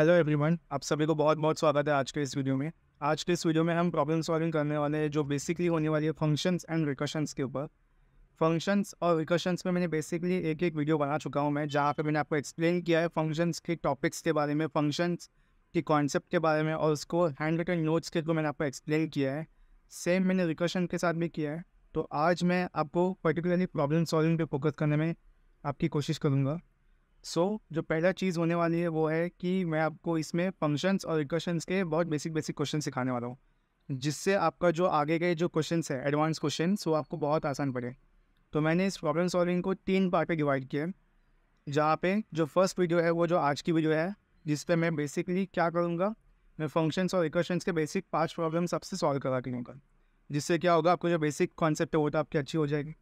Hello everyone आप सभी को बहुत बहुत स्वागत है आज के इस वीडियो में आज के इस वीडियो में हम प्रॉब्लम सॉल्विंग करने वाले हैं जो बेसिकली होने वाली है फंक्शंस एंड रिकशंस के ऊपर फंक्शंस और रिकशंस में मैंने बेसिकली एक एक वीडियो बना चुका हूँ मैं जहाँ पर मैंने आपको एक्सप्लेन किया है फंक्शंस के टॉपिक्स के बारे में फंक्शंस के कॉन्सेप्ट के बारे में और उसको हैंड रिटन नोट्स के थ्रू मैंने आपको एक्सप्लेन किया है सेम मैंने रिकर्शन के साथ भी किया है तो आज मैं आपको पर्टिकुलरली प्रॉब्लम सॉल्विंग पर फोकस करने में आपकी कोशिश करूँगा सो so, जो पहला चीज़ होने वाली है वो है कि मैं आपको इसमें फंक्शंस और इक्वेशन के बहुत बेसिक बेसिक क्वेश्चन सिखाने वाला हूँ जिससे आपका जो आगे के जो क्वेश्चन है एडवांस क्वेश्चन वो आपको बहुत आसान पड़े तो मैंने इस प्रॉब्लम सॉल्विंग को तीन पार्ट पे डिवाइड किया है जहाँ पे जो फर्स्ट वीडियो है वो जो आज की वीडियो है जिस पर मैं बेसिकली क्या करूँगा मैं फंक्शंस और इक्वेशन के बेसिक पाँच प्रॉब्लम सबसे सॉल्व करा के लूँगा जिससे क्या होगा आपको जो बेसिक कॉन्सेप्ट है वो तो आपकी अच्छी हो जाएगी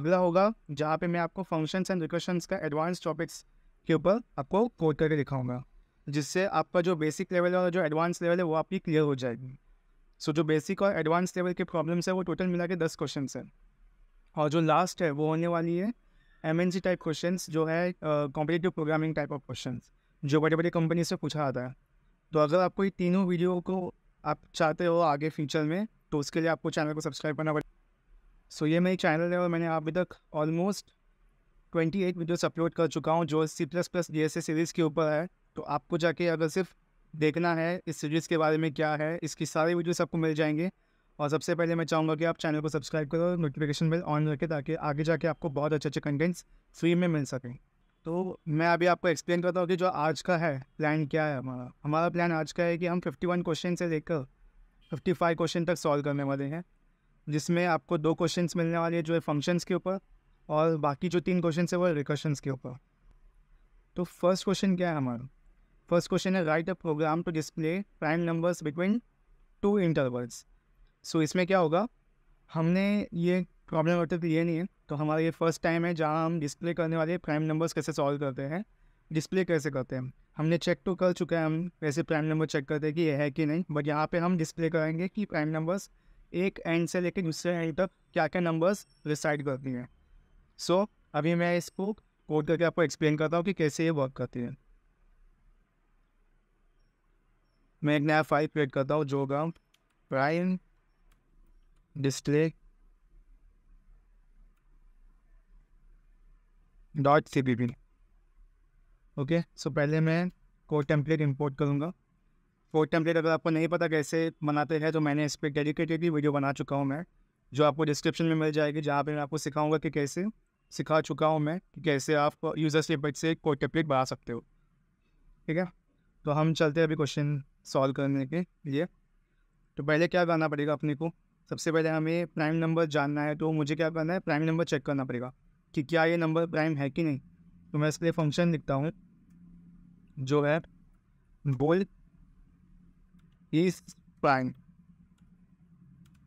अगला होगा जहाँ पे मैं आपको फंक्शंस एंड रिकर्शंस का एडवांस टॉपिक्स के ऊपर आपको कोड करके दिखाऊंगा जिससे आपका जो बेसिक लेवल और जो एडवांस लेवल है वो आपकी क्लियर हो जाएगी सो so, जो बेसिक और एडवांस लेवल के प्रॉब्लम्स है वो टोटल मिला के दस क्वेश्चन है और जो लास्ट है वो होने वाली है M N C type question जो है competitive programming type of question जो बड़े बड़े कंपनी से पूछा आता है तो अगर आपको ये तीनों वीडियो को आप चाहते हो आगे फ्यूचर में तो उसके लिए आपको चैनल को सब्सक्राइब करना पड़ेगा सो so, ये मेरी चैनल है और मैंने अभी तक almost twenty eight videos upload कर चुका हूँ जो C plus plus D S A series के ऊपर है तो आपको जाके अगर सिर्फ देखना है इस सीरीज़ के बारे में क्या है इसकी सारी वीडियोस आपको मिल जाएंगे और सबसे पहले मैं चाहूँगा कि आप चैनल को सब्सक्राइब करो और नोटिफिकेशन बिल ऑन रखें ताकि आगे जाके आपको बहुत अच्छे अच्छे कंटेंट्स फ्री में मिल सकें तो मैं अभी आपको एक्सप्लेन करता हूँ कि जो आज का है प्लान क्या है हमारा हमारा प्लान आज का है कि हम वन क्वेश्चन से लेकर फाइव क्वेश्चन तक सॉल्व करने वाले हैं जिसमें आपको दो क्वेश्चन मिलने वाले हैं जो है फंक्शंस के ऊपर और बाकी जो तीन क्वेश्चन है वो रिकॉशंस के ऊपर तो फर्स्ट क्वेश्चन क्या है हमारा फर्स्ट क्वेश्चन है write a program to display prime numbers between two intervals so इसमें क्या होगा हमने ये प्रॉब्लम अब तक लिए नहीं है तो हमारा ये फर्स्ट टाइम है जहाँ हम डिस्प्ले करने वाले प्राइम नंबर्स कैसे सॉल्व करते हैं डिस्प्ले कैसे करते हैं हमने चेक तो कर चुका है हम वैसे प्राइम नंबर चेक करते हैं कि ये है कि नहीं बट यहाँ पे हम डिस्प्ले करेंगे कि प्राइम नंबर्स एक एंड से लेकर दूसरे एंड तक क्या क्या नंबर्स रिसाइड करती हैं सो so, अभी मैं इसको कोड करके आपको एक्सप्लेन करता हूँ कि कैसे ये वर्क करती है मैं एक नया फाइल क्रिएट करता हूँ जो होगा prime display dot C P okay so पहले मैं कोड टेम्पलेट इंपोर्ट करूँगा कोड टेम्पलेट अगर आपको नहीं पता कैसे बनाते हैं तो मैंने इस पर डेडिकेटेड भी वीडियो बना चुका हूँ मैं जो आपको डिस्क्रिप्शन में मिल जाएगी जहाँ पे मैं आपको सिखाऊंगा कि कैसे सिखा चुका हूँ मैं कि कैसे आप यूज़र स्टेपेट से कोई टेपलेट बना सकते हो ठीक है तो हम चलते हैं अभी क्वेश्चन सॉल्व करने के लिए तो पहले क्या करना पड़ेगा अपने को सबसे पहले हमें प्राइम नंबर जानना है तो मुझे क्या करना है प्राइम नंबर चेक करना पड़ेगा कि क्या ये नंबर प्राइम है कि नहीं तो मैं इसके लिए फंक्शन लिखता हूँ जो है बोल इज प्राइम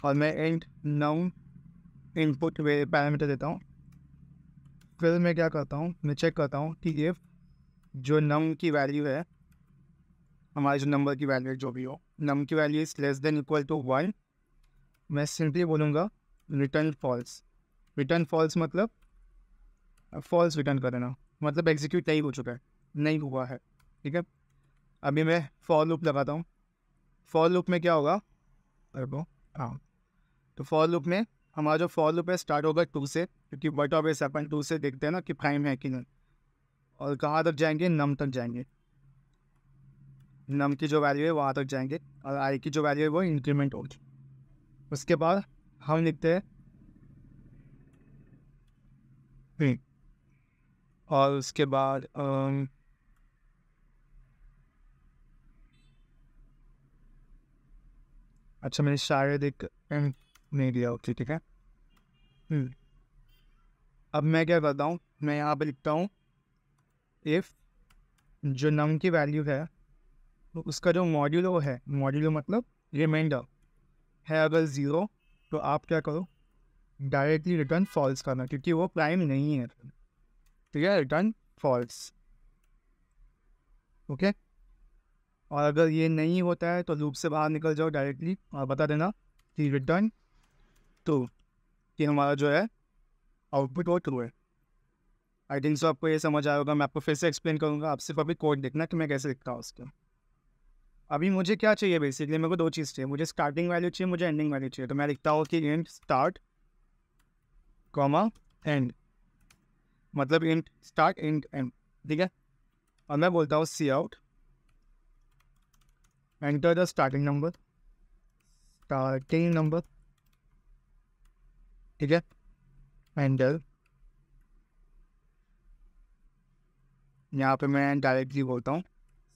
और मैं एंड नाउन इनपुट पैरामीटर देता हूँ फिर मैं क्या करता हूँ मैं चेक करता हूँ कि ये जो नम की वैल्यू है हमारे जो नंबर की वैल्यू जो भी हो नम की value is less than equal to one मैं सिंपली बोलूँगा रिटर्न फॉल्स रिटर्न फॉल्स मतलब फॉल्स रिटर्न कर देना मतलब एग्जीक्यूट नहीं हो चुका है नहीं हुआ है ठीक है अभी मैं फॉर लूप लगाता हूँ फॉल लूप में क्या होगा अरे हाँ तो फॉर लूप में हमारा जो फॉर लूप है स्टार्ट होगा टू से क्योंकि वट ऑफ एस अपन टू से देखते हैं ना कि प्राइम है कि नहीं और कहाँ तक जाएंगे नम तक जाएंगे नम की जो वैल्यू है वहाँ तक जाएंगे और आई की जो वैल्यू है वो इंक्रीमेंट होगी उसके बाद हम लिखते हैं और उसके बाद अच्छा मैंने शायद एक नहीं दिया ओके ठीक है हम्म। अब मैं क्या करता हूँ मैं यहाँ पर लिखता हूँ इफ़ जो नम की वैल्यू है तो उसका जो मॉड्यूलो है मॉड्यूलो मतलब रिमाइंडर है अगर ज़ीरो तो आप क्या करो डायरेक्टली रिटर्न फॉल्स करना क्योंकि वो प्राइम नहीं है ठीक है रिटर्न फॉल्स ओके और अगर ये नहीं होता है तो लूप से बाहर निकल जाओ डायरेक्टली और बता देना कि रिटर्न टू कि हमारा जो है आउटपुट वो ट्रू है आई थिंक सो आपको ये समझ आया होगा मैं आपको फिर से एक्सप्लेन करूँगा आप सिर्फ अभी कोड देखना कि मैं कैसे लिखता हूँ उसका अभी मुझे क्या चाहिए बेसिकली मेरे को दो चीज़ चाहिए मुझे स्टार्टिंग वैल्यू चाहिए मुझे एंडिंग वैल्यू चाहिए तो मैं लिखता हूँ कि इंट स्टार्ट कॉमा एंड मतलब इंट स्टार्ट इंट एंड ठीक है और मैं बोलता हूँ C out enter the starting number starting number ठीक है हैंडल uh, यहाँ पे मैं डायरेक्टली बोलता हूँ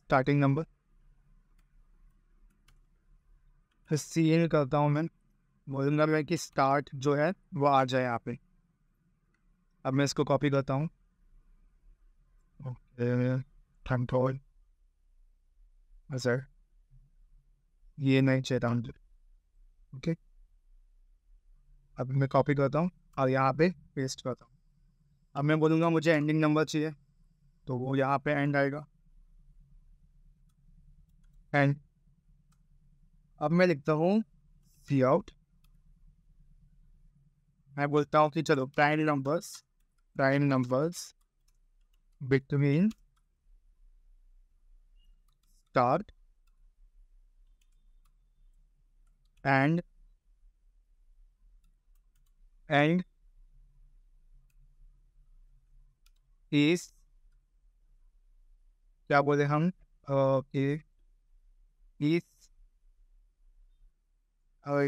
स्टार्टिंग नंबर फिर सील करता हूँ मैं बोलूँगा मैं कि स्टार्ट जो है वो आ जाए यहाँ पे अब मैं इसको कॉपी करता हूँ सर ये नहीं हूँ ओके okay. अब मैं कॉपी करता हूँ और यहाँ पे पेस्ट करता हूँ अब मैं बोलूँगा मुझे एंडिंग नंबर चाहिए तो वो यहाँ पे एंड आएगा एंड अब मैं लिखता हूँ सी आउट मैं बोलता हूँ कि चलो prime numbers prime numbers between start and end इस क्या बोले हम और एक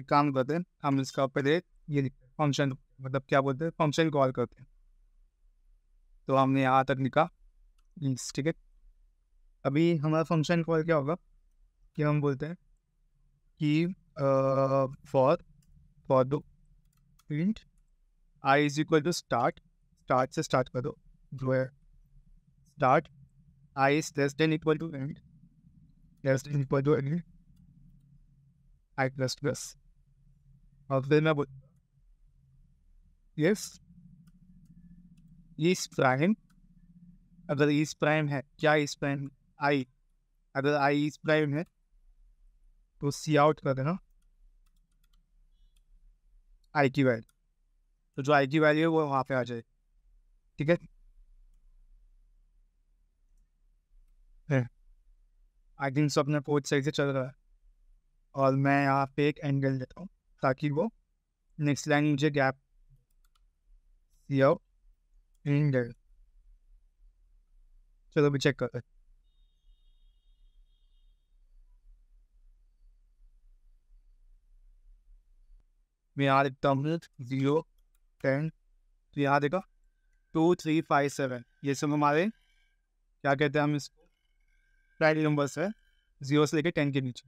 काम करते हैं हम इसका पहले ये फंक्शन मतलब क्या बोलते हैं फंक्शन कॉल करते हैं तो हमने यहाँ तक लिखा ठीक है अभी हमारा फंक्शन कॉल क्या होगा कि हम बोलते हैं कि फॉर फॉर दो print i is equal to start start से स्टार्ट कर दो जो है start i is less than equal to end less than equal to end i plus plus और फिर मैं बोल यस इस प्राइम अगर इस प्राइम है क्या इस प्राइम आई अगर आई इस प्राइम है तो सी आउट कर देना आई की वैल्यू तो जो आई की वैल्यू है वो वहाँ पे आ जाए ठीक है आई थिंक सो अपना कोच सही से चल रहा है और मैं यहाँ पे एक एंगल देता हूँ ताकि वो नेक्स्ट लाइन मुझे गैप एंगल चलो अभी चेक करते मैं यहाँ लिखता हूँ जीरो टेन तो यहाँ देखो टू थ्री फाइव सेवन ये सब हमारे क्या कहते हैं हम इसको प्राइड नंबर्स है जीरो से लेके टेन के बीच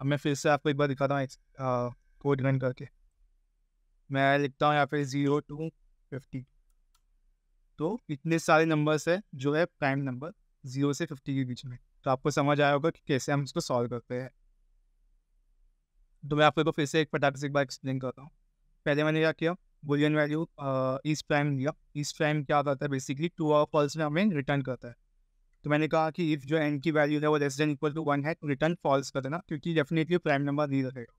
अब मैं फिर से आपको एक बार दिखाता हूँ कोड रन करके मैं लिखता हूँ यहाँ पे ज़ीरो टू फिफ्टी तो इतने सारे नंबर्स है जो है प्राइम नंबर ज़ीरो से फिफ्टी के बीच में तो आपको समझ आया होगा कि कैसे हम इसको सॉल्व करते हैं तो मैं आपको फिर से एक पटाखे से एक बार एक्सप्लेन करता हूँ पहले मैंने क्या किया बुलियन वैल्यू ईस्ट प्राइम लिया ईस्ट प्राइम क्या करता है बेसिकली टू आवर फॉल्स में हमें रिटर्न करता है तो मैंने कहा कि इफ़ जो एन की वैल्यू है वो less than equal to one है तो रिटर्न फॉल्स कर देना क्योंकि डेफिनेटली प्राइम नंबर नहीं रहेगा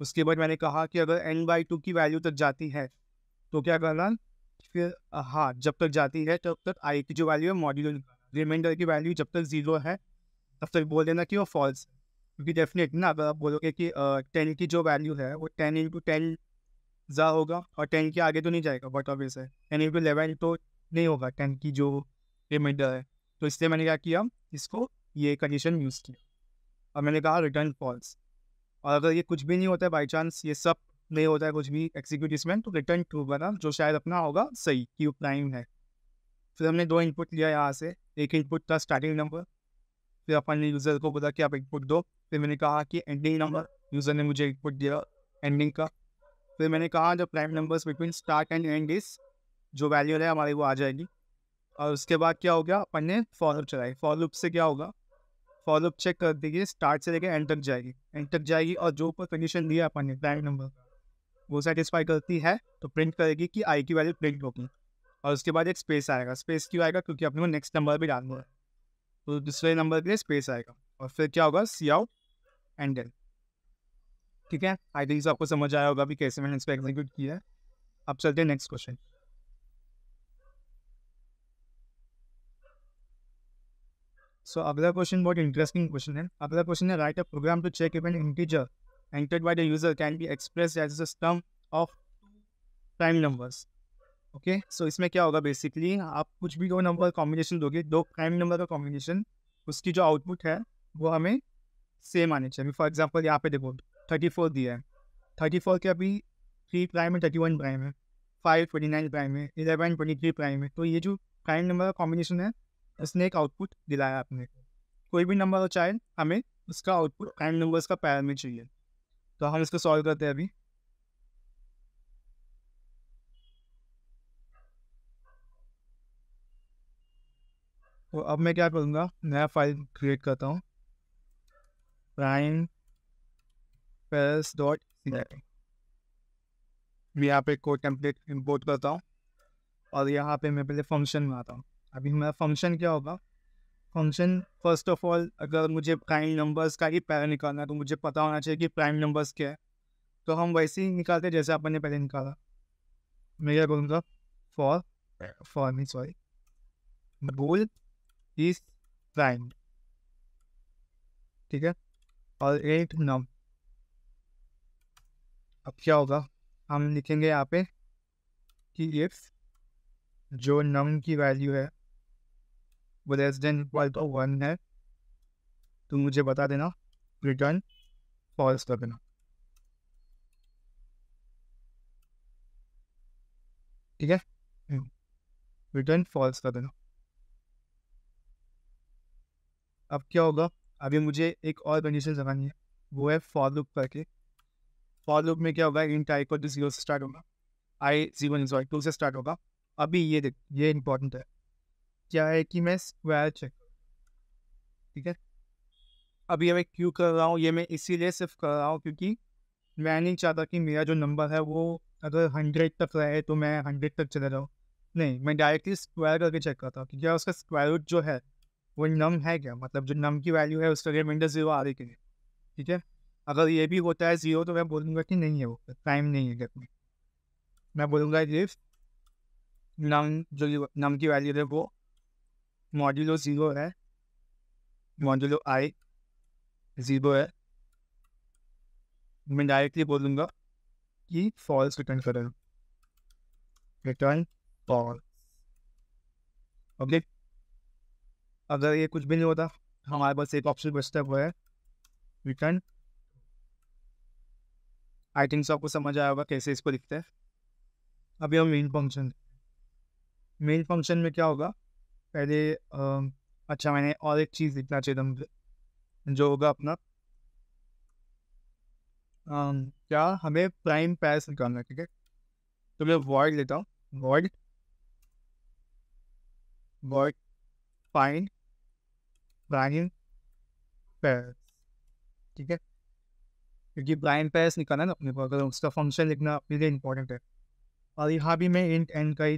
उसके बाद मैंने कहा कि अगर एन बाई टू की वैल्यू तक जाती है तो क्या करना फिर हाँ जब तक जाती है तब तक आई की जो वैल्यू है मॉड्यूल रिमाइंडर की वैल्यू जब तक जीरो है तब तक बोल देना कि वो फॉल्स है क्योंकि डेफिनेट ना अगर आप बोलोगे कि टेन की जो वैल्यू है वो टेन इंटू टेन जा होगा और टेन के आगे तो नहीं जाएगा बट ऑफिस है यानी कि इलेवन तो नहीं होगा टेन की जो रिमाइंडर है तो इसलिए मैंने क्या किया इसको ये कंडीशन यूज़ किया और मैंने कहा रिटर्न फॉल्स और अगर ये कुछ भी नहीं होता है बाई चांस ये सब नहीं होता है कुछ भी एग्जीक्यूट इसमें तो रिटर्न ट्रू बना जो शायद अपना होगा सही कि वो प्राइम है फिर हमने दो इनपुट लिया यहाँ से एक इनपुट था स्टार्टिंग नंबर फिर अपन ने यूज़र को बोला कि आप इनपुट दो फिर मैंने कहा कि एंडिंग नंबर यूज़र ने मुझे इनपुट दिया एंडिंग का फिर मैंने कहा जो prime numbers between start and end इस जो वैल्यू है हमारी वो आ जाएगी और उसके बाद क्या हो गया अपन ने फॉलोअप चलाई फॉलोअप से क्या होगा फॉलोअप चेक कर दीजिए स्टार्ट से लेकर एंड तक जाएगी एंड तक जाएगी और जो ऊपर कंडीशन दिया अपन ने प्राइम नंबर वो सेटिस्फाई करती है तो प्रिंट करेगी कि आई की वैल्यू प्रिंट होगी और उसके बाद एक स्पेस आएगा स्पेस क्यों आएगा क्योंकि अपने को नेक्स्ट नंबर भी डालना है तो दूसरे नंबर के लिए स्पेस आएगा और फिर क्या होगा सी आउट एंड डेल ठीक है आई थिंक आपको समझ आया होगा भी कैसे मैंने इस पर एग्जीक्यूट किया है अब चलते हैं नेक्स्ट क्वेश्चन सो अगला क्वेश्चन बहुत इंटरेस्टिंग क्वेश्चन है अगला क्वेश्चन है write a program to check if n integer entered by the user can be express as a sum of prime numbers okay so इसमें क्या होगा बेसिकली आप कुछ भी दो नंबर कॉम्बिनेशन दोगे दो प्राइम नंबर का कॉम्बिनेशन उसकी जो आउटपुट है वो हमें सेम आनी चाहिए फॉर एग्जाम्पल यहाँ पे देखो थर्टी फोर दिया है थर्टी फोर के अभी थ्री प्राइम है थर्टी वन प्राइम है फाइव ट्वेंटी नाइन प्राइम है इलेवन ट्वेंटी थ्री प्राइम है तो ये जो प्राइम नंबर का कॉम्बिनेशन है इसने एक आउटपुट दिलाया आपने कोई भी नंबर हो चाहे हमें उसका आउटपुट प्राइम नंबर्स का पैर में चाहिए तो हम इसको सॉल्व करते हैं अभी तो अब मैं क्या करूँगा नया फाइल क्रिएट करता हूँ प्राइम पेस डॉट मैं यहाँ पे कोड टेम्पलेट इंपोर्ट करता हूँ और यहाँ पे मैं पहले फंक्शन में आता हूँ अभी मेरा फंक्शन क्या होगा फंक्शन फर्स्ट ऑफ ऑल अगर मुझे प्राइम नंबर्स का ही पैर निकालना है तो मुझे पता होना चाहिए कि प्राइम नंबर्स क्या है तो हम वैसे ही निकालते हैं जैसे आपने पहले निकाला मैं क्या बोलूँगा for for me sorry bool is prime ठीक है और एट नंबर अब क्या होगा हम लिखेंगे यहाँ पे कि इफ जो नम की वैल्यू है वो less than equal to one है तो मुझे बता देना रिटर्न फॉल्स कर देना ठीक है रिटर्न हम्म। फॉल्स कर देना अब क्या होगा अभी मुझे एक और कंडीशन लगानी है वो है फॉलो करके फॉर लूप में क्या होगा इंट आई को टू तो जीरो से स्टार्ट होगा i zero one sorry two से स्टार्ट होगा अभी ये देख ये इंपॉर्टेंट है क्या है कि मैं स्क्वायर चेक ठीक है अभी मैं क्यों कर रहा हूँ ये मैं इसीलिए सिर्फ कर रहा हूँ क्योंकि मैं नहीं चाहता कि मेरा जो नंबर है वो अगर हंड्रेड तक रहे तो मैं हंड्रेड तक चले जाऊँ नहीं मैं डायरेक्टली स्क्वायर करके चेक करता हूँ क्योंकि क्या उसका स्क्वायर रूट जो है वो नम है क्या मतलब जो नम की वैल्यू है उसका रिमाइंडर जीरो आ रही के लिए ठीक है अगर ये भी होता है ज़ीरो तो मैं बोलूँगा कि नहीं है वो टाइम नहीं है डेट में मैं बोलूँगा इफ नम जो नम की वैल्यू है वो मॉड्यूलो ज़ीरो है मॉड्यूलो आई ज़ीरो है मैं डायरेक्टली बोलूँगा कि फॉल्स रिटर्न करें रिटर्न फॉल्स ओके अगर ये कुछ भी नहीं होता हमारे पास एक ऑप्शन बचता हुआ है रिटर्न आई थिंक सबको समझ आया होगा कैसे इसको लिखते हैं अभी हम मेन फंक्शन मेन फंक्शन में क्या होगा पहले आ, अच्छा मैंने और एक चीज़ लिखना चाहिए मुझे जो होगा अपना आ, क्या हमें प्राइम पैस निकालना है ठीक है तो मैं वॉइड लेता हूँ वॉइड वॉइड फाइन प्राइम पैस ठीक है क्योंकि ब्लाइंड पैस निकालना ना अपने को अगर उसका फंक्शन लिखना अपने लिए इंपॉर्टेंट है और यहाँ भी मैं इंट एन का ही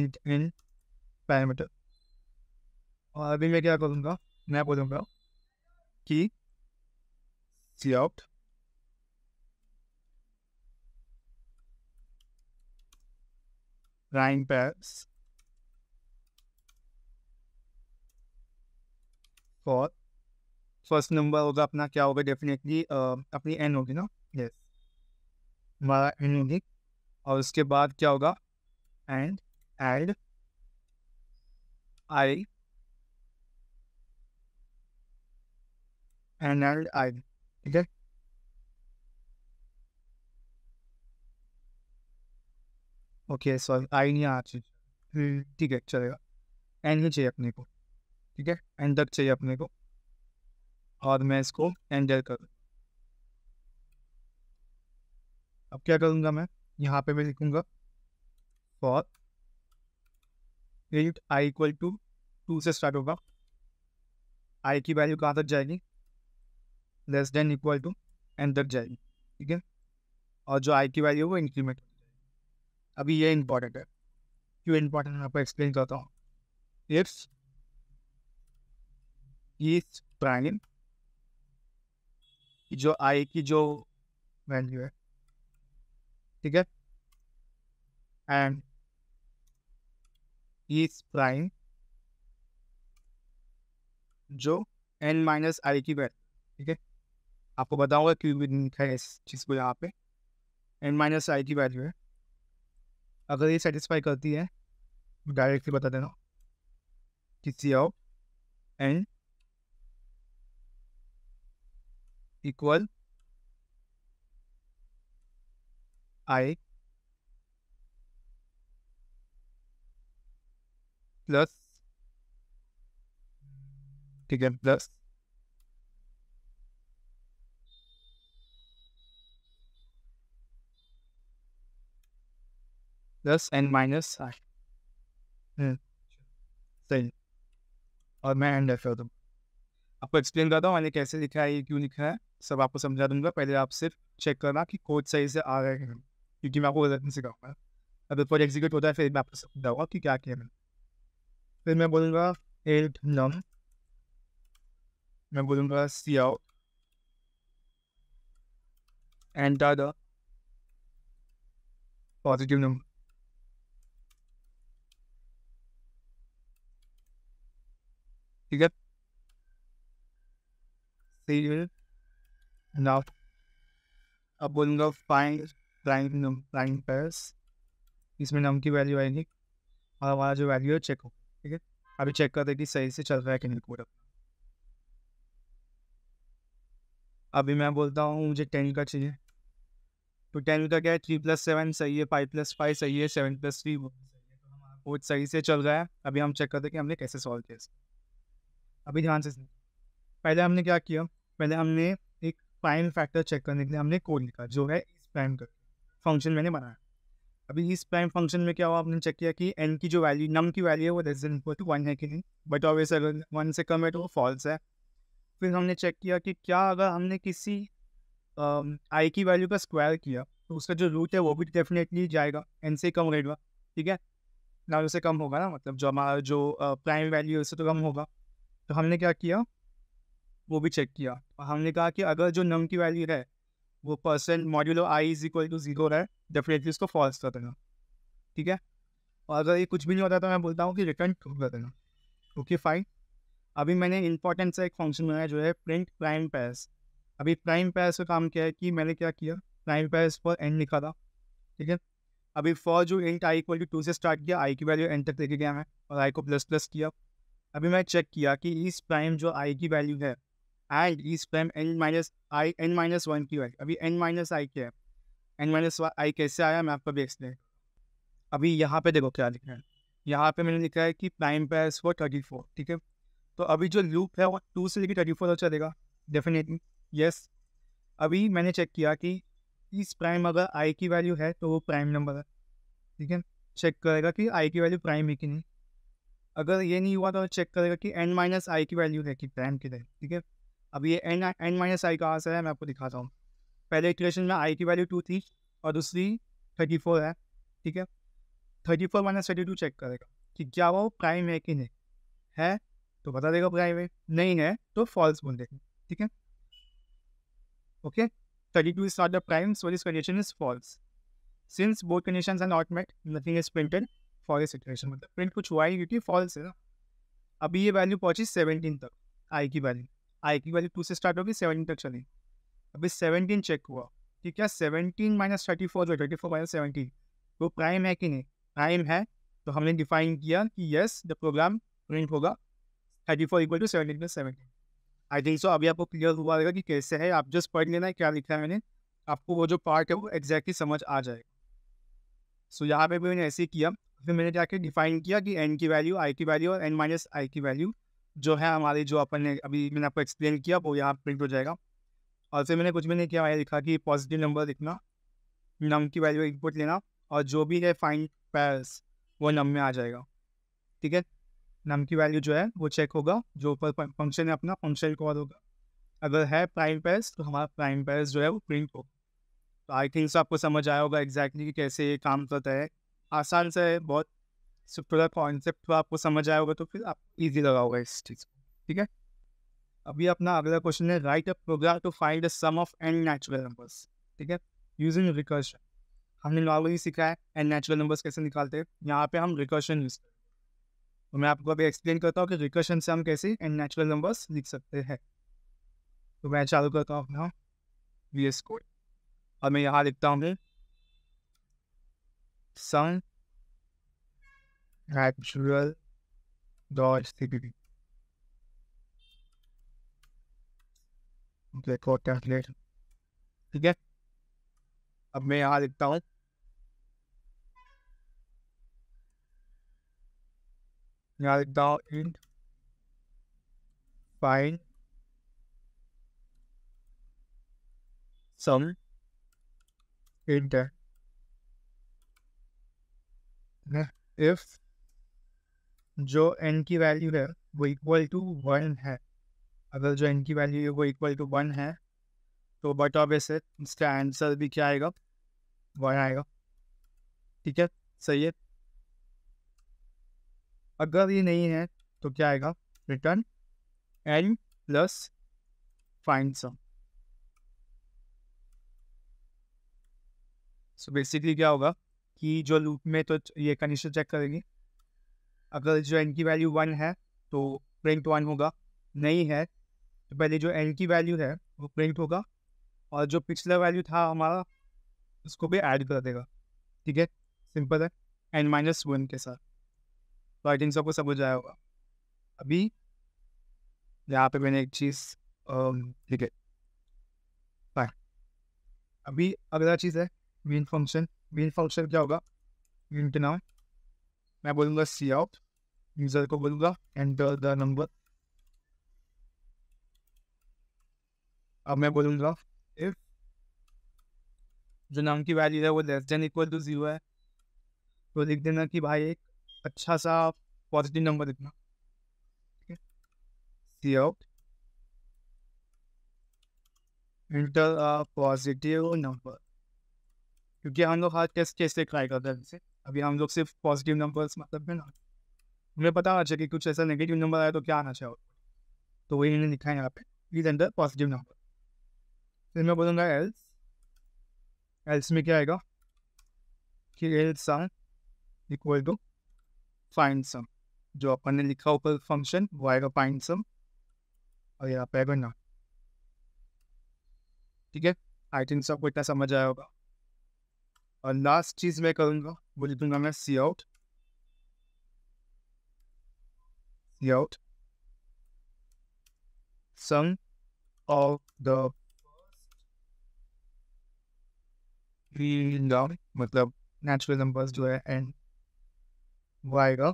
इंट एन पैरामीटर और अभी मैं क्या करूँगा मैं बोलूँगा कि सी आउट ब्लाइंड पैस फॉर फर्स्ट नंबर होगा अपना क्या होगा डेफिनेटली अपनी एन होगी ना यस हमारा एन होगी और उसके बाद क्या होगा एंड एड आई एंड एल्ड आई ठीक है ओके सॉरी आई नहीं आ चीज हम्म, ठीक है चलेगा एन ही चाहिए अपने को ठीक है एंड तक चाहिए अपने को और मैं इसको एंटर कर अब क्या करूँगा मैं यहाँ पे मैं लिखूंगा फॉर रेट आई इक्वल टू टू से स्टार्ट होगा आई की वैल्यू कहाँ तक जाएगी less than equal to n तक जाएगी ठीक है और जो आई की वैल्यू है वो इंक्रीमेंट अभी ये इम्पॉर्टेंट है क्यों इंपॉर्टेंट है आपको एक्सप्लेन करता हूँ इट्स इज प्राइम जो आई की जो वैल्यू है ठीक है एंड इज प्राइम जो एन माइनस आई की वैल्यू ठीक है आपको बताऊंगा क्यों है इस चीज़ को यहाँ पे एन माइनस आई की वैल्यू है अगर ये सेटिस्फाई करती है डायरेक्टली तो बता देना किसी और एंड equal i प्लस ठीक है plus plus n minus i सही और मैं एंड एफ दूँ आपको एक्सप्लेन करता हूँ मैंने कैसे लिखा है ये क्यों लिखा है सब आपको समझा दूंगा पहले आप सिर्फ चेक करना कि कोच सही से आ रहे हैं क्योंकि मैं आपको गलत सिखाऊंगा अगर कोड एग्जीक्यूट होता है फिर मैं आपको समझाऊंगा कि क्या किया मैंने फिर मैं बोलूँगा एट नम मैं बोलूँगा C out and the positive number ठीक है serial. Now, a bowling of prime prime prime pairs इसमें नम की वैल्यू आएगी और हमारा जो वैल्यू है चेक हो ठीक है अभी चेक करते कि सही से चल रहा है कि नहीं कोड अभी मैं बोलता हूँ मुझे टेन का चाहिए तो टेन का क्या है थ्री प्लस सेवन सही है फाइव प्लस फाइव सही है सेवन प्लस थ्री वो सही से चल रहा है अभी हम चेक करते कि हमने कैसे सॉल्व किया इसको अभी ध्यान से पहले हमने क्या किया पहले हमने एक प्राइम फैक्टर चेक करने के लिए हमने कोड लिखा जो है इस प्राइम का फंक्शन मैंने बनाया अभी इस प्राइम फंक्शन में क्या हुआ आपने चेक किया कि एन की जो वैल्यू नम की वैल्यू है वो less than equal to one है कि नहीं बट ऑबियस अगर वन से कम है तो वो फॉल्स है फिर हमने चेक किया कि क्या अगर हमने किसी आई की वैल्यू का स्क्वायर किया तो उसका जो रूट है वो भी डेफिनेटली जाएगा एन से कम रहेगा ठीक है ना उससे कम होगा ना मतलब जो हमारा जो प्राइम वैल्यू है उससे तो कम होगा तो हमने क्या किया वो भी चेक किया हमने कहा कि अगर जो नम की वैल्यू है वो percent modulo i is equal to zero है डेफिनेटली उसको फॉल्स कर देना ठीक है और अगर ये कुछ भी नहीं होता तो मैं बोलता हूँ कि रिटर्न ट्रू कर देना ओके फाइन अभी मैंने इंपॉर्टेंट सा एक फंक्शन बनाया जो है प्रिंट प्राइम पैस अभी प्राइम पैस का काम क्या है कि मैंने क्या किया प्राइम पैस पर एन लिखा था ठीक है अभी फॉर जो int i equal to two से स्टार्ट किया आई की वैल्यू एन तक लेके गया मैं और आई को प्लस प्लस किया अभी मैं चेक किया कि इस प्राइम जो आई की वैल्यू है and is prime n minus i n minus one की आई अभी एन माइनस आई क्या है एन माइनस आई कैसे आया मैं आपको भी एक्सप्लेन अभी यहाँ पे देखो क्या लिखा है यहाँ पे मैंने लिखा है कि प्राइम प्राइस वो थर्टी फोर ठीक है तो अभी जो लूप है वो टू से लेकर थर्टी फोर चलेगा डेफिनेटली यस अभी मैंने चेक किया कि इस प्राइम अगर आई की वैल्यू है तो वो प्राइम नंबर है ठीक है चेक करेगा कि आई की वैल्यू प्राइम है कि नहीं अगर ये नहीं हुआ तो चेक करेगा कि एन माइनस आई की वैल्यू है कि प्राइम की है ठीक है अब ये एन एन माइनस आई कहाँ से है मैं आपको दिखाता हूँ पहले इक्वेशन में आई की वैल्यू टू थी और दूसरी थर्टी फोर है ठीक है thirty four minus thirty two check करेगा कि क्या वो प्राइम है कि नहीं है तो बता देगा प्राइम है नहीं है तो फॉल्स बोल देगा ठीक है okay thirty two is not the prime so this condition is false since both condition are not met nothing is printed for this situation मतलब प्रिंट कुछ हुआ ही क्योंकि फॉल्स है ना अभी ये वैल्यू पहुंची सेवनटीन तक आई की वैल्यू आई की वैल्यू टू से स्टार्ट होगी सेवनटीन तक चली अभी सेवनटीन चेक हुआ कि क्या सेवनटीन माइनस थर्टी फोर जो थर्टी फोर माइनस सेवनटीन वो प्राइम है कि नहीं प्राइम है तो हमने डिफाइन किया कि येस द प्रोग्राम प्रिंट होगा thirty four equal to seventeen plus seventeen I think so अभी आपको क्लियर हुआ रहेगा कि कैसे है आप जस्ट पढ़ लेना है क्या लिखा है मैंने आपको वो जो पार्ट है वो एग्जैक्टली समझ आ जाएगा सो so, यहाँ पे भी मैंने ऐसे किया फिर मैंने जाके डिफाइन किया कि एन की वैल्यू आई की वैल्यू और एन माइनस आई की वैल्यू जो है हमारी जो अपन ने अभी मैंने आपको एक्सप्लेन किया वो यहाँ प्रिंट हो जाएगा और फिर मैंने कुछ भी नहीं किया मैंने लिखा कि पॉजिटिव नंबर लिखना नम की वैल्यू इनपुट लेना और जो भी है फाइन पैर्स वो नम में आ जाएगा ठीक है नम की वैल्यू जो है वो चेक होगा जो ऊपर फंक्शन है अपना फंक्शन कॉल होगा अगर है प्राइम पैर्स तो हमारा प्राइम पैर्स जो है वो प्रिंट हो तो आई थिंक सो आपको समझ आया होगा एग्जैक्टली exactly कि कैसे ये काम करता है आसान से है बहुत सो पूरा कॉन्सेप्ट तो आपको समझ आया होगा तो फिर आप इजी लगाओगे इस चीज़ को ठीक है अभी अपना अगला क्वेश्चन है write a program to find the sum of n natural numbers ठीक है यूजिंग रिकर्शन हमने नॉर्मली सीखा है एन नेचुरल नंबर्स कैसे निकालते हैं यहाँ पे हम रिकर्शन यूज करते हैं तो मैं आपको अभी एक्सप्लेन करता हूँ कि रिकर्शन से हम कैसे एन नेचुरल नंबर्स लिख सकते हैं तो मैं चालू करता हूँ अपना वी एस कोड और मैं यहाँ लिखता हूँ सम actual cpp देखो ट्रांसलेट ठीक है अब मैं यहाँ लिखता हूँ यहाँ लिखता हूँ int fine sum int if जो एन की वैल्यू है वो इक्वल टू वन है अगर जो एन की वैल्यू है वो इक्वल टू वन है तो बट ऑफ एस इसका आंसर भी क्या आएगा वन आएगा ठीक है सही है अगर ये नहीं है तो क्या आएगा return n plus find sum so basically क्या होगा कि जो लूप में तो ये कंडीशन चेक करेंगे अगर तो जो एन की वैल्यू वन है तो प्रिंट वन होगा नहीं है तो पहले जो एन की वैल्यू है वो प्रिंट होगा और जो पिछला वैल्यू था हमारा उसको भी ऐड कर देगा ठीक है सिंपल है एन माइनस वन के साथ तो आई थिंक सबको समझ आया होगा अभी यहाँ पे मैंने एक चीज़ ठीक है फाइन अभी अगला चीज़ है मेन फंक्शन मेन फंक्शन क्या होगा मेन के नाम मैं बोलूँगा सी आउट यूजर को बोलूँगा एंटर द नंबर अब मैं बोलूँगा इफ जो नाम की वैल्यू है वो less than equal to zero है तो लिख देना कि भाई एक अच्छा सा पॉजिटिव नंबर लिखना ठीक है C out enter positive number क्योंकि हम लोग हर टेस्ट कैसे ट्राई करते हैं अभी हम लोग सिर्फ पॉजिटिव नंबर्स मतलब है ना हमें पता होना चाहिए कि कुछ ऐसा नेगेटिव नंबर आया तो क्या आना चाहिए तो वही इन्होंने लिखा है यहाँ पे प्लीज अंडर पॉजिटिव नंबर फिर मैं बोलूँगा एल्स एल्स में क्या आएगा कि else r equal to find sum जो अपन ने लिखा ऊपर फंक्शन वो आएगा फाइंड सम और यहाँ पे आएगा ना ठीक है आई थिंक सबको इतना समझ आया होगा और लास्ट चीज़ मैं करूँगा you bring C out. C out. Sum of the down मतलब natural numbers जो है n वो आएगा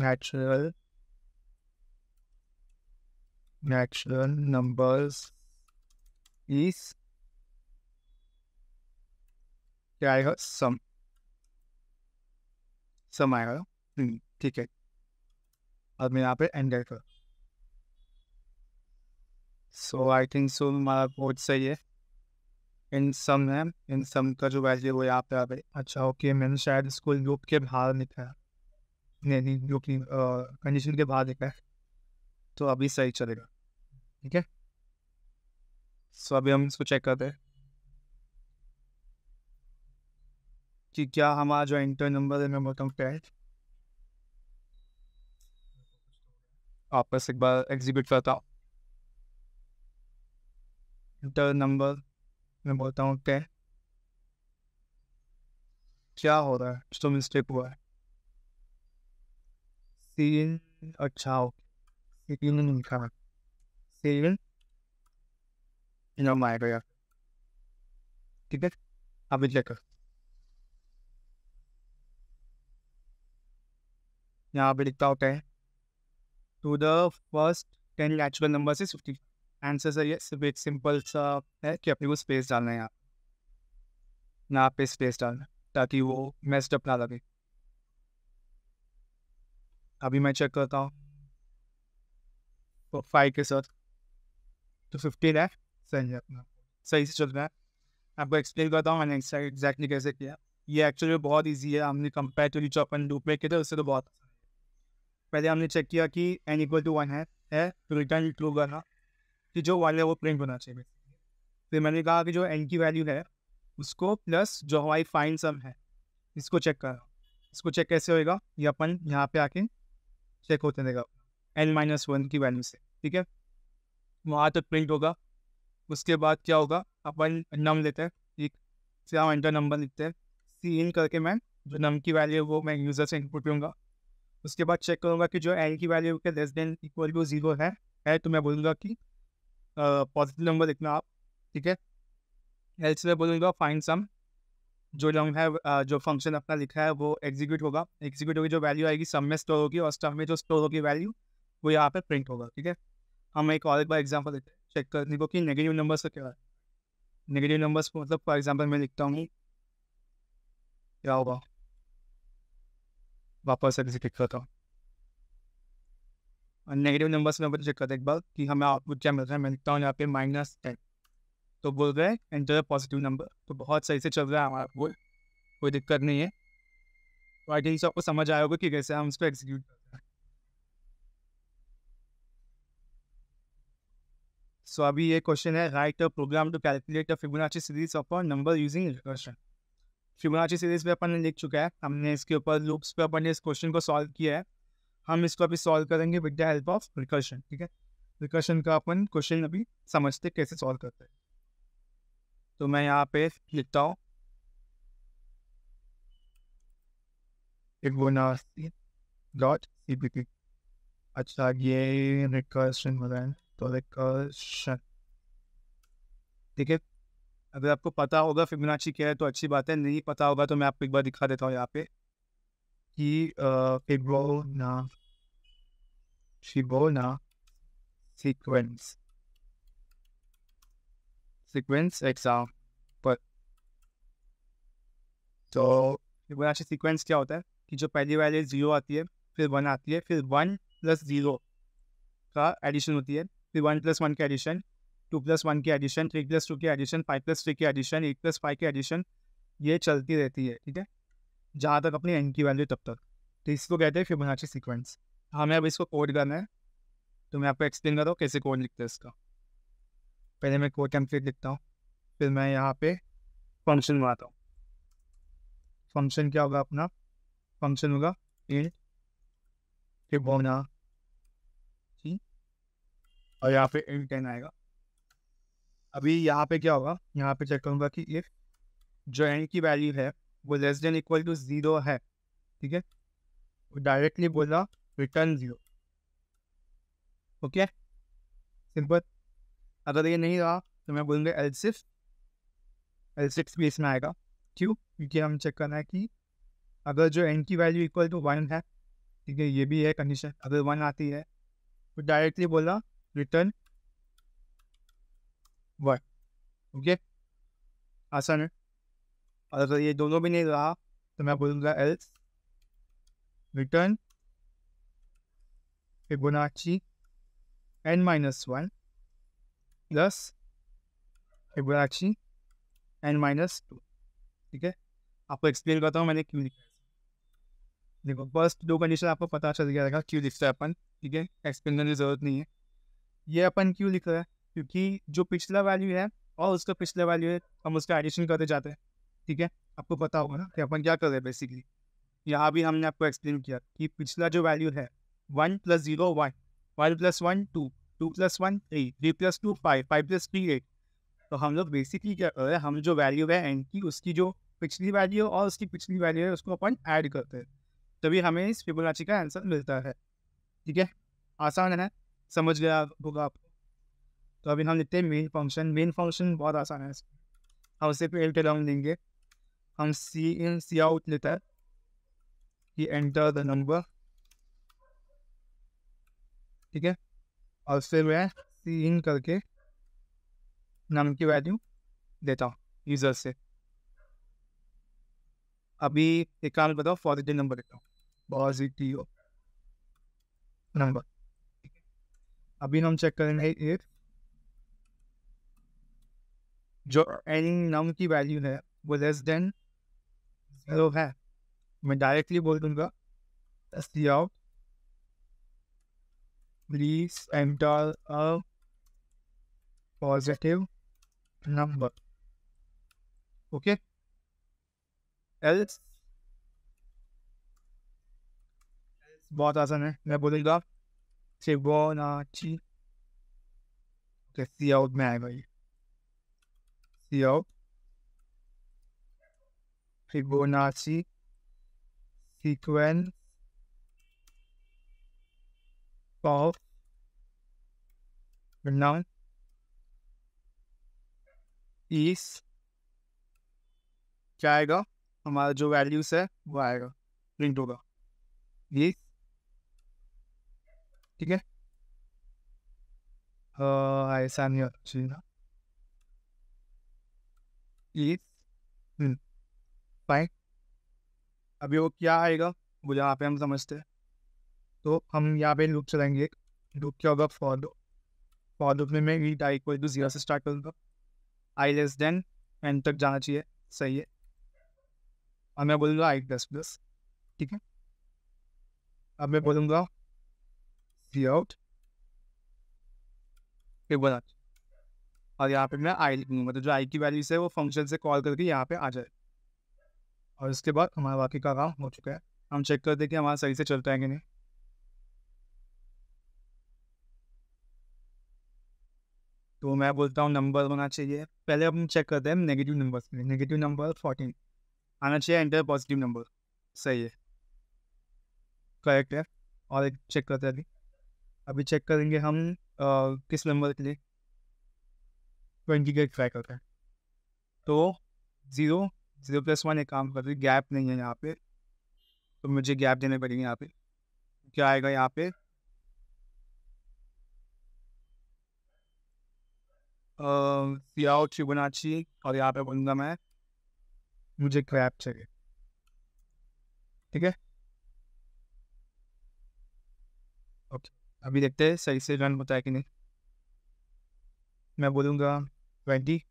natural natural numbers is क्या आएगा सम सम आएगा हम्म, ठीक है अब मैं यहाँ पे एंड कर सो आई थिंक सो हमारा बहुत सही है इन सम है इन सम का जो वैल्यू वो यहाँ पे आ गई अच्छा ओके मैंने शायद इसको लूप के बाहर लिखा है नहीं नहीं लूप नहीं कंडीशन के बाहर लिखा है तो अभी सही चलेगा ठीक है सो अभी हम इसको चेक करते हैं कि क्या हमारा जो इंटर नंबर है मैं बताऊँ टेंथ वापस एक बार एग्जीबिट करता हूँ इंटर नंबर मैं बोलता हूँ टेन क्या हो रहा है तो मिस्टेक हुआ है सीन अच्छा हो सीन लिखा सीन इन माइक्रो ठीक है अभी चेक कर यहाँ पे लिखता होता है to the first ten natural number से फिफ्टी आंसर सर ये सिर्फ एक सिंपल सा है कि अपने को स्पेस डालना है यहाँ यहाँ पे स्पेस डालना ताकि वो मेस्टअप ना लगे अभी मैं चेक करता हूँ फाइव के साथ तो फिफ्टीन है सही है अपना सही से चल रहा है आपको एक्सप्लेन करता हूँ मैंने एग्जैक्टली कैसे किया ये एक्चुअली बहुत इजी है हमने कंपेयर टू जो अपन डूप में किया था उससे तो बहुत पहले हमने चेक किया कि एन इक्वल टू वन है है तो रिटर्न ट्रू करना कि जो वन है वो प्रिंट होना चाहिए फिर मैंने कहा कि जो एन की वैल्यू है उसको प्लस जो हमारी फाइन सम है इसको चेक कर इसको चेक कैसे होएगा ये अपन यहाँ पे आके चेक होते देगा एन माइनस वन की वैल्यू से ठीक है वहाँ तक प्रिंट होगा उसके बाद क्या होगा अपन नम लेते हैं एक से हम एंटर नंबर लिखते हैं सी इन करके मैं जो नम की वैल्यू है वो मैं यूज़र से इनपुट लूँगा उसके बाद चेक करूँगा कि जो एल की वैल्यू के less than equal to zero है है तो मैं बोलूँगा कि पॉजिटिव नंबर लिखना आप ठीक है एल्स मैं बोलूँगा फाइंड सम जो लॉन्ग है जो फंक्शन अपना लिखा है वो एग्जीक्यूट होगा एग्जीक्यूट होगी जो वैल्यू आएगी सम में स्टोर होगी और स्टम में जो स्टोर होगी वैल्यू वो यहाँ पे प्रिंट होगा ठीक है हम एक और एक बार एग्जाम्पल देते हैं चेक करने को कि नेगेटिव नंबर्स का क्या है नेगेटिव नंबर्स मतलब फॉर एग्जाम्पल मैं लिखता हूँ क्या होगा वापस से चेक करता हूँ और नेगेटिव नंबर से नंबर चेक करते हैं एक बार कि हमें आउटपुट क्या मिल रहा है मैं लिखता हूँ यहाँ पे माइनस टेन तो बोल रहे हैं एंटर पॉजिटिव नंबर तो बहुत सही से चल रहा है हमारा बोल कोई दिक्कत नहीं है तो आई थिंक सबको समझ आया होगा कि कैसे हम उसको एग्जीक्यूट करते हैं सो अभी ये क्वेश्चन है write a program to calculate a Fibonacci series of number using recursion Fibonacci series पे अपन ने लिख चुका है हमने इसके ऊपर लूप्स पे अपन ने इस क्वेश्चन को सॉल्व किया है हम इसको अभी सॉल्व करेंगे with the help of recursion ठीक है रिकर्शन का अपन क्वेश्चन अभी समझते कैसे सॉल्व करते हैं तो मैं यहाँ पे लिखता हूँ फिबोनाची डॉट सीपीपी अच्छा ये रिकर्शन हो रहा है तो रिकर्शन ठीक है अगर आपको पता होगा फिबोनाची क्या है तो अच्छी बात है नहीं पता होगा तो मैं आपको एक बार दिखा देता हूँ यहाँ पे कि Fibonacci Fibonacci sequence sequence exam पर तो फिबोनाची सीक्वेंस क्या होता है कि जो पहली वाले ज़ीरो आती है फिर वन आती है फिर वन प्लस ज़ीरो का एडिशन होती है फिर वन प्लस वन का एडिशन टू प्लस वन की एडिशन थ्री प्लस टू की एडिशन फाइव प्लस थ्री की एडिशन एट प्लस फाइव की एडिशन ये चलती रहती है ठीक है जहाँ तक अपनी एन की वैल्यू तब तक तो इसको कहते हैं फिबोनाची सीक्वेंस हमें अब इसको कोड करना है तो मैं आपको एक्सप्लेन कर रहा हूँ कैसे कोड लिखते हैं इसका पहले मैं कोड कंप्लीट लिखता हूँ फिर मैं यहाँ पे फंक्शन में आता हूँ फंक्शन क्या होगा अपना फंक्शन होगा एट फिबोना और यहाँ पे एट टेन आएगा अभी यहाँ पे क्या होगा यहाँ पे चेक करूँगा कि इफ जो एन की वैल्यू है वो less than equal to zero है ठीक है डायरेक्टली बोला रिटर्न ज़ीरो ओके सिंपल अगर ये नहीं रहा तो मैं बोलूँगा एल सिक्स एल सिक्स भी इसमें आएगा क्यों क्योंकि हम चेक करना है कि अगर जो एन की वैल्यू इक्वल टू वन है ठीक है ये भी है कंडीशन अगर वन आती है तो डायरेक्टली बोला रिटर्न वन ओके आसान है और अगर ये दोनों भी नहीं रहा तो मैं बोलूँगा else return Fibonacci n minus one plus Fibonacci n minus two ठीक है आपको एक्सप्लेन करता हूँ मैंने क्यों लिखा है देखो फर्स्ट दो कंडीशन आपको पता चल गया था क्यों लिखता है अपन ठीक है एक्सप्लेन करने की जरूरत नहीं है ये अपन क्यों लिख रहा है क्योंकि जो पिछला वैल्यू है और उसका पिछला वैल्यू है हम उसका एडिशन करते जाते हैं ठीक है आपको पता होगा ना कि अपन क्या कर रहे हैं बेसिकली यहाँ भी हमने आपको एक्सप्लेन किया कि पिछला जो वैल्यू है one plus zero one one plus one two two plus one three three plus two five five plus three eight तो हम लोग बेसिकली क्या कर रहे हैं हम जो वैल्यू है एंड की उसकी जो पिछली वैल्यू है और उसकी पिछली वैल्यू है उसको अपन ऐड करते हैं तभी हमें इस फिबोनाची का आंसर मिलता है ठीक है आसान है समझ गया होगा आप तो अभी हम लिखते हैं मेन फंक्शन मेन फंक्शन बहुत आसान है हम सिर्फ एल्ट अलाउन देंगे हम सी इन सी आउट लेता है कि एंटर द नंबर ठीक है और फिर मैं सी इन करके नाम की वैल्यू देता हूँ यूज़र से अभी एक काम बताओ पॉजिटिव नंबर देता हूँ पॉजिटिव नंबर अभी हम चेक करेंगे एट जो एनी नम की वैल्यू है वो लेस देन जीरो है मैं डायरेक्टली बोल दूंगा C out please enter a positive number okay else बहुत आसान है मैं बोलूँगा शिवोनाची ओके सी आउट में आएगा ये Sio, Fibonacci, sequence of pronoun is क्या आएगा हमारा जो वैल्यूज है वो आएगा प्रिंट होगा ये ठीक है ऐसा नहीं होना ई फाइन अभी वो क्या आएगा वो यहाँ पे हम समझते हैं तो हम यहाँ पे लूप चलाएंगे लूप क्या होगा फॉर लूप फॉर लूप में मैं ई आई को जीरो से स्टार्ट करूँगा आई लेस देन एंड तक जाना चाहिए सही है और मैं बोलूँगा आई प्लस प्लस ठीक है अब मैं बोलूँगा सी आउट फिर बोला और यहाँ पे मैं आई लिखूंगा तो जो आई की वैल्यूज है वो फंक्शन से कॉल करके यहाँ पे आ जाए और इसके बाद हमारा बाकी का काम हो चुका है हम चेक करते हैं कि हमारा सही से चलता है कि नहीं तो मैं बोलता हूँ नंबर होना चाहिए पहले हम चेक करते हैं नेगेटिव नंबर के लिए नेगेटिव नंबर फोर्टीन आना चाहिए एंटर पॉजिटिव नंबर सही है करेक्ट है और एक चेक करते हैं अभी अभी चेक करेंगे हम आ, किस नंबर के लिए ट्वेंटी का क्रैक होता है तो ज़ीरो ज़ीरो प्लस वन एक काम कर रही गैप नहीं है यहाँ पे तो मुझे गैप देने पड़ेंगे यहाँ पे क्या आएगा यहाँ पे सियाओ चिबुनाची और यहाँ पे बोलूँगा मैं मुझे क्रैप चाहिए ठीक है ओके अभी देखते हैं सही से रन होता है कि नहीं मैं बोलूँगा ट्वेंटी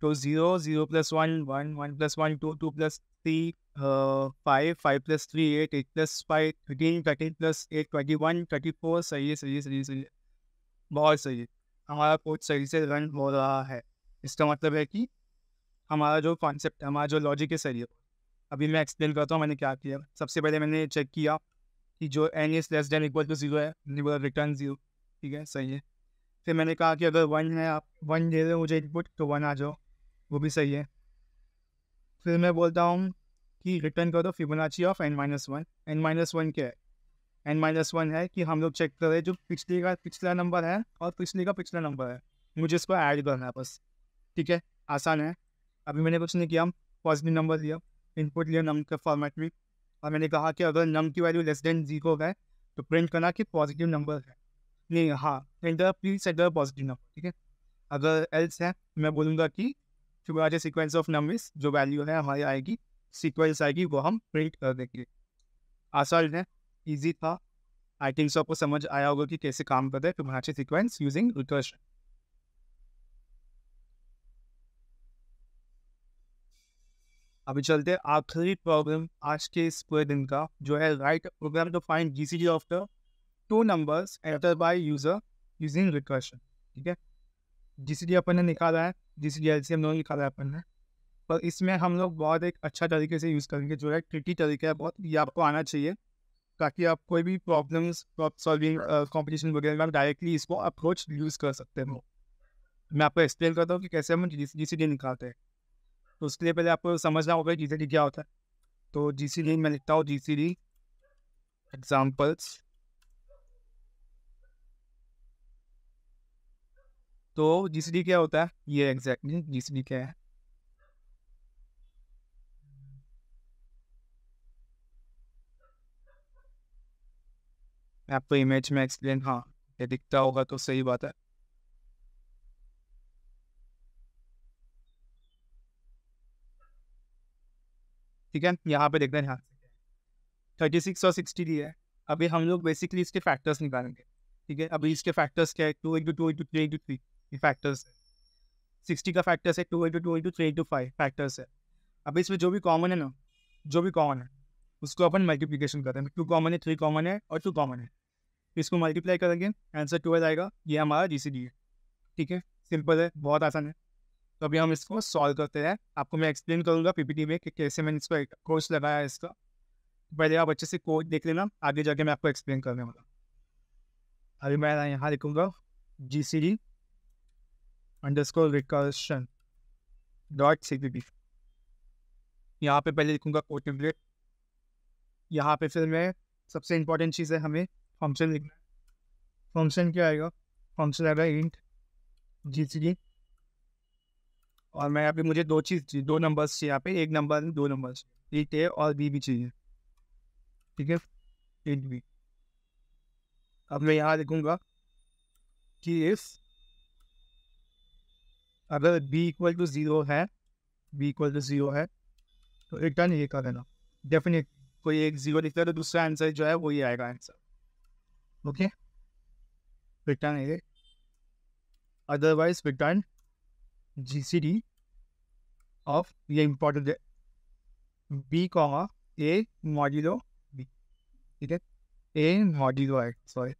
तो zero zero plus one one one plus one two two plus three five five plus three eight eight plus five thirteen thirteen plus eight twenty one thirty four सही है सही सही सही है बहुत सही है हमारा कोड सही से रन हो रहा है इसका मतलब है कि हमारा जो कॉन्सेप्ट हमारा जो लॉजिक है सही है अभी मैं एक्सप्लेन करता हूँ मैंने क्या किया सबसे पहले मैंने चेक किया कि जो n is less than equal to zero है रिटर्न जीरो ठीक है सही है फिर मैंने कहा कि अगर वन है आप वन दे रहे हो मुझे इनपुट तो वन आ जाओ वो भी सही है फिर मैं बोलता हूँ कि रिटर्न करो Fibonacci of n minus one n minus one क्या है एन माइनस वन है कि हम लोग चेक करें जो पिछले का पिछला नंबर है और पिछले का पिछला नंबर है मुझे इसको ऐड करना है बस ठीक है आसान है अभी मैंने कुछ नहीं किया पॉजिटिव नंबर लिया इनपुट लिया नम के फॉर्मेट में और मैंने कहा कि अगर नम की वैल्यू लेस देन जीरो है तो प्रिंट करना कि पॉजिटिव नंबर है नहीं हाँ enter please enter positive number ठीक है अगर एल्स है मैं बोलूँगा कि फिर आज सिक्वेंस ऑफ नंबर्स जो वैल्यू है हमारी आएगी सिक्वेंस आएगी वो हम प्रिंट कर देंगे आसान है ईजी था आई थिंक आपको समझ आया होगा कि कैसे काम करते हैं फिबोनाची सिक्वेंस यूजिंग रिकर्शन अभी चलते आखिरी प्रॉब्लम आज के इस पूरे दिन का जो है write program to find G C D of the two numbers enter by user using recursion ठीक है डी अपन ने निकाला है सी डी एल हम लोगों ने निकाला है अपन ने पर इसमें हम लोग बहुत एक अच्छा तरीके से यूज़ करेंगे जो है ट्रिकी तरीका है बहुत ये आपको आना चाहिए ताकि आप कोई भी प्रॉब्लम्स प्रॉब्लम सॉल्विंग कॉम्पिटिशन वगैरह में आप डायरेक्टली इसको अप्रोच यूज़ कर सकते हो मैं आपको एक्सप्लेन करता हूँ कि कैसे हम जी सी डी निकालते हैं तो उसके लिए पहले आपको समझना होगा जी सी डी क्या होता है तो जी सी डी मैं लिखता हूँ जी सी डी एग्जाम्पल्स तो जीसीडी क्या होता है ये एग्जैक्टली जीसीडी क्या है आपको इमेज में एक्सप्लेन हाँ ये दिखता होगा तो सही बात है ठीक है यहाँ पे देखना हैं यहाँ थर्टी सिक्स और सिक्सटी डी है अभी हम लोग बेसिकली इसके फैक्टर्स निकालेंगे ठीक है अभी इसके फैक्टर्स क्या है two into two into three into three factors है सिक्सटी का फैक्टर्स है two into two into three into five factors है अब इसमें जो भी कॉमन है ना जो भी कॉमन है उसको अपन मल्टीप्लीकेशन करते हैं टू मतलब कॉमन है थ्री कॉमन है और टू कॉमन है इसको मल्टीप्लाई करेंगे आंसर ट्वेल्व आएगा ये हमारा जी सी डी है ठीक है सिंपल है बहुत आसान है तो अभी हम इसको सॉल्व करते हैं आपको मैं एक्सप्लेन करूँगा पी पी टी में कि कैसे मैंने इसको कोर्स लगाया है इसका पहले आप अच्छे से कोर्स देख लेना आगे जाके मैं आपको एक्सप्लेन करने वाला अभी मैं यहाँ लिखूँगा G C D underscore recursion dot C P P यहाँ पे पहले लिखूँगा को टेम्पलेट यहाँ पे फिर मैं सबसे इंपॉर्टेंट चीज़ है हमें फंक्शन लिखना फंक्शन क्या आएगा फंक्शन आएगा इंट जी सी डी और मैं यहाँ पे मुझे दो चीज़ चाहिए दो नंबर्स चाहिए यहाँ पे एक नंबर दो नंबर्स इंट ए और बी भी चाहिए ठीक है इंट बी अब मैं यहाँ लिखूँगा कि इफ़ अगर b इक्वल टू ज़ीरो है b इक्वल टू ज़ीरो है तो रिटर्न ये कर देना डेफिनेट कोई एक ज़ीरो लिखता है तो दूसरा आंसर जो है वो ही आएगा आंसर ओके रिटर्न ये otherwise return G C D of ये इम्पोर्टेंट है B comma A modulo B ठीक है ए मॉड्यूलो है सॉरी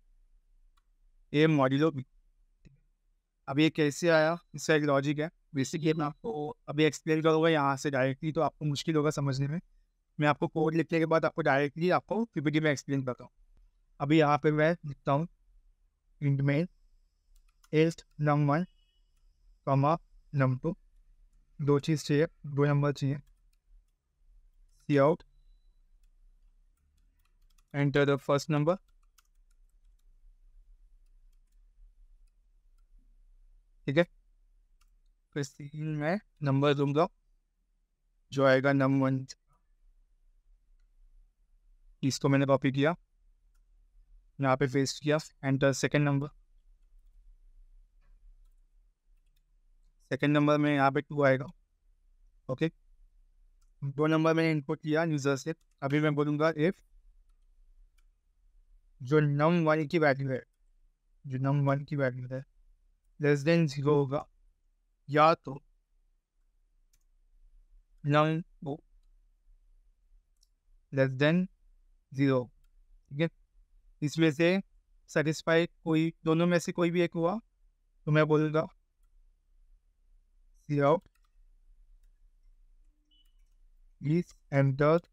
ए मॉड्यूलो बी अब ये कैसे आया इसका एक लॉजिक है बेसिकली मैं हम्म। आपको अभी एक्सप्लेन करूँगा यहाँ से डायरेक्टली तो आपको मुश्किल होगा समझने में मैं आपको कोड लिखने के बाद आपको डायरेक्टली आपको पीपीटी में एक्सप्लेन करता हूँ अभी यहाँ पे मैं लिखता हूँ इंट मेल एस्ट num one comma num two दो चीज़ चाहिए दो नंबर चाहिए C out enter the first number ठीक है तो सीन में नंबर दूंगा जो आएगा नंबर वन इसको मैंने कॉपी किया यहाँ पे पेस्ट किया enter second number second number में यहाँ पे टू आएगा ओके दो नंबर में इनपुट किया यूज़र से अभी मैं बोलूँगा इफ़ जो नम वन की वैल्यू है जो नम वन की वैल्यू है लेस देन जीरो होगा या तो नॉन वो लेस देन ज़ीरो ठीक है इसमें से सेटिस्फाई कोई दोनों में से कोई भी एक हुआ तो मैं बोलूँगा zero is entered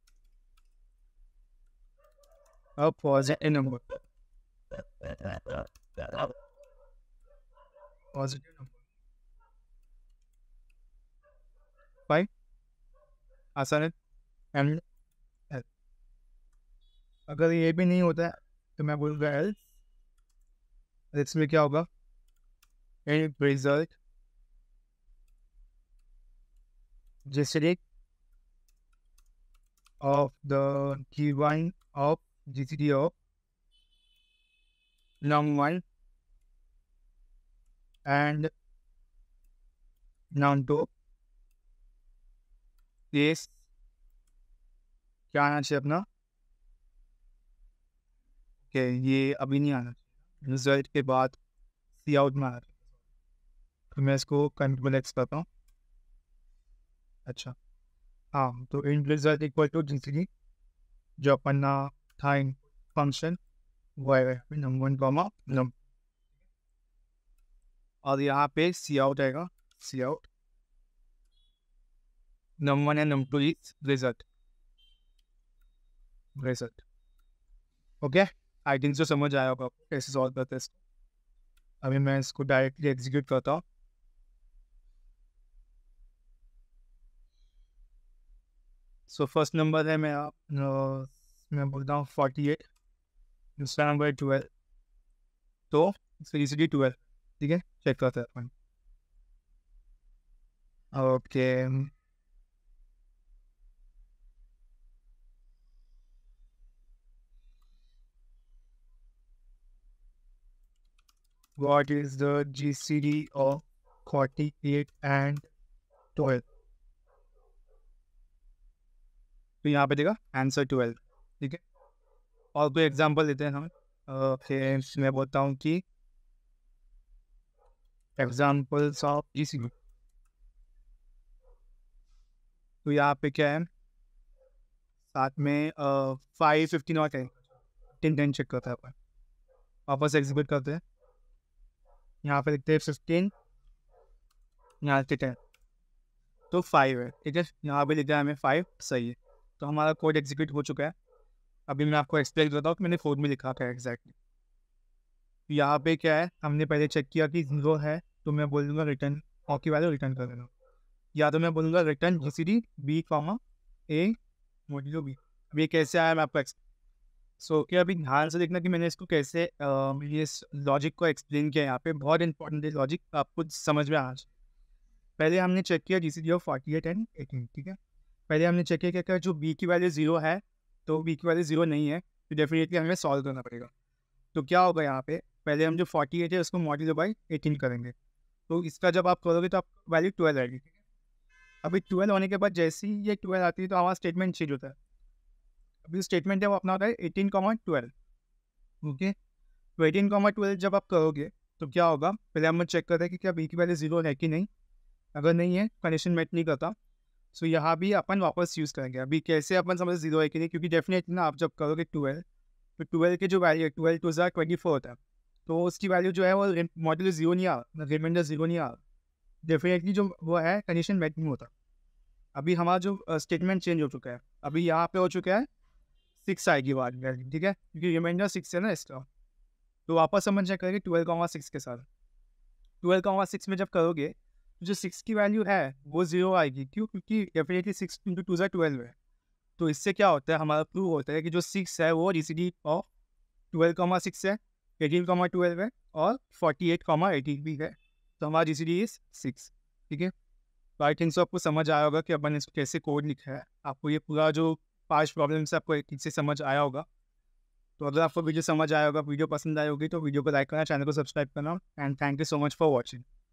positive number five आसान एंड एल अगर ये भी नहीं होता है तो मैं बोलूँगा एल इसमें क्या होगा एंड रिजल्ट जेसरिक of the key one of GCD of long one and now to this क्या आना चाहिए अपना ओके ये अभी नहीं आना रिजल्ट के बाद सी आउट में आ तो मैं इसको कंट्रोल एक्स करता हूँ अच्छा हाँ तो इन रिजल्ट इक्वल टू जिनकी जो अपना था फंक्शन वो आएगा नम वन कॉमा नम और यहाँ पे सी आउट आएगा C out num one and num two is result result okay I think जो समझ आया होगा कैसे सॉल्व करते इसको अभी मैं इसको डायरेक्टली एग्जीक्यूट करता हूँ सो फर्स्ट नंबर है मेरा मैं बोलता हूँ फोर्टी एट दूसरा नंबर है ट्वेल्व तो इसका जी सी डी ट्वेल्व ठीक है check out that one. Okay. what is the GCD of 48 and 12? तो यहाँ पे देगा आंसर ट्वेल्व ठीक है और कोई एग्जांपल देते हैं हमें फिर मैं बोलता हूँ कि एग्जाम्पल्स ऑफ जी सी तो यहाँ पे क्या है साथ में फाइव फिफ्टी नॉट है टेन टेन चेक करता है अपन वापस एग्जीक्यूट करते हैं यहाँ पे लिखते हैं फिफ्टीन यहाँ से टेन तो फाइव है ठीक है यहाँ पे लिखते है हमें फाइव सही है तो हमारा कोड एग्जीक्यूट हो चुका है अभी मैं आपको एक्सप्लेन करता हूँ कि मैंने फोन में लिखा था एग्जैक्टली यहाँ पे क्या है हमने पहले चेक किया कि जीरो है तो मैं बोल दूंगा रिटर्न और की वैल्यू रिटर्न कर देना या तो मैं बोलूँगा return G C D B comma A modulo B अब ये कैसे आया मैं आपको सो क्या अभी ध्यान से देखना कि मैंने इसको कैसे ये इस लॉजिक को एक्सप्लेन किया यहाँ पे बहुत इंपॉर्टेंट है लॉजिक आपको समझ में आना चाहिए पहले हमने चेक किया G C D of forty eight and eighteen ठीक है पहले हमने चेक किया क्या जो बी की वैल्यू ज़ीरो है तो बी की वैल्यू ज़ीरो नहीं है तो डेफिनेटली हमें सॉल्व करना पड़ेगा तो क्या होगा यहाँ पे पहले हम जो फोर्टी एट है उसको मॉडल बाई एटीन करेंगे तो इसका जब आप करोगे तो आप वैल्यू ट्वेल्व आएगी है अभी ट्वेल्व होने के बाद जैसे ही ये ट्वेल्व आती है तो हमारा स्टेटमेंट चेंज होता है अभी स्टेटमेंट है वो अपना होता है एटीन कॉमा ट्वेल्व ओके तो एटीन कॉमा ट्वेल्व जब आप करोगे तो क्या होगा पहले हम चेक करते हैं कि क्या बी की वैल्यू जीरो है कि नहीं अगर नहीं है कंडीशन मेट नहीं करता सो यहाँ भी अपन वापस यूज़ करेंगे अभी कैसे अपन समझ जीरो है कि नहीं क्योंकि डेफिनेटली ना आप जब करोगे ट्वेल्व तो ट्वेल्व के जो वैल्यू है ट्वेल्व टू हज़ार ट्वेंटी फोर होता है तो उसकी वैल्यू जो है वो मॉडल जीरो नहीं आ रिमाइंडर जीरो नहीं आ डेफिनेटली जो वो है कंडीशन मैच नहीं होता अभी हमारा जो स्टेटमेंट चेंज हो चुका है अभी यहाँ पे हो चुका है सिक्स आएगी वार्ड वैल्यू ठीक है क्योंकि रिमाइंडर सिक्स है ना इसका तो वापस हम चेक करेंगे ट्वेल्व कॉमा सिक्स के साथ ट्वेल्व कॉमा सिक्स में जब करोगे तो जो सिक्स की वैल्यू है वो जीरो आएगी क्यों क्योंकि डेफिनेटली सिक्स इंटू टू ज़ा ट्वेल्व है तो इससे क्या होता है हमारा प्रूव होता है कि जो सिक्स है वो D C D of twelve comma six है एटीन कॉमा ट्वेल्व है और फोर्टी एट कॉमा एटीन भी है तो हमारा G C D is six ठीक है तो आई थिंक सो आपको समझ आया होगा कि अपन इसको कैसे कोड लिखा है आपको ये पूरा जो पांच प्रॉब्लम्स है आपको एक से समझ आया होगा तो अगर आपको वीडियो समझ आया होगा वीडियो पसंद आई होगी तो वीडियो को लाइक करना चैनल को सब्सक्राइब करना and thank you so much for watching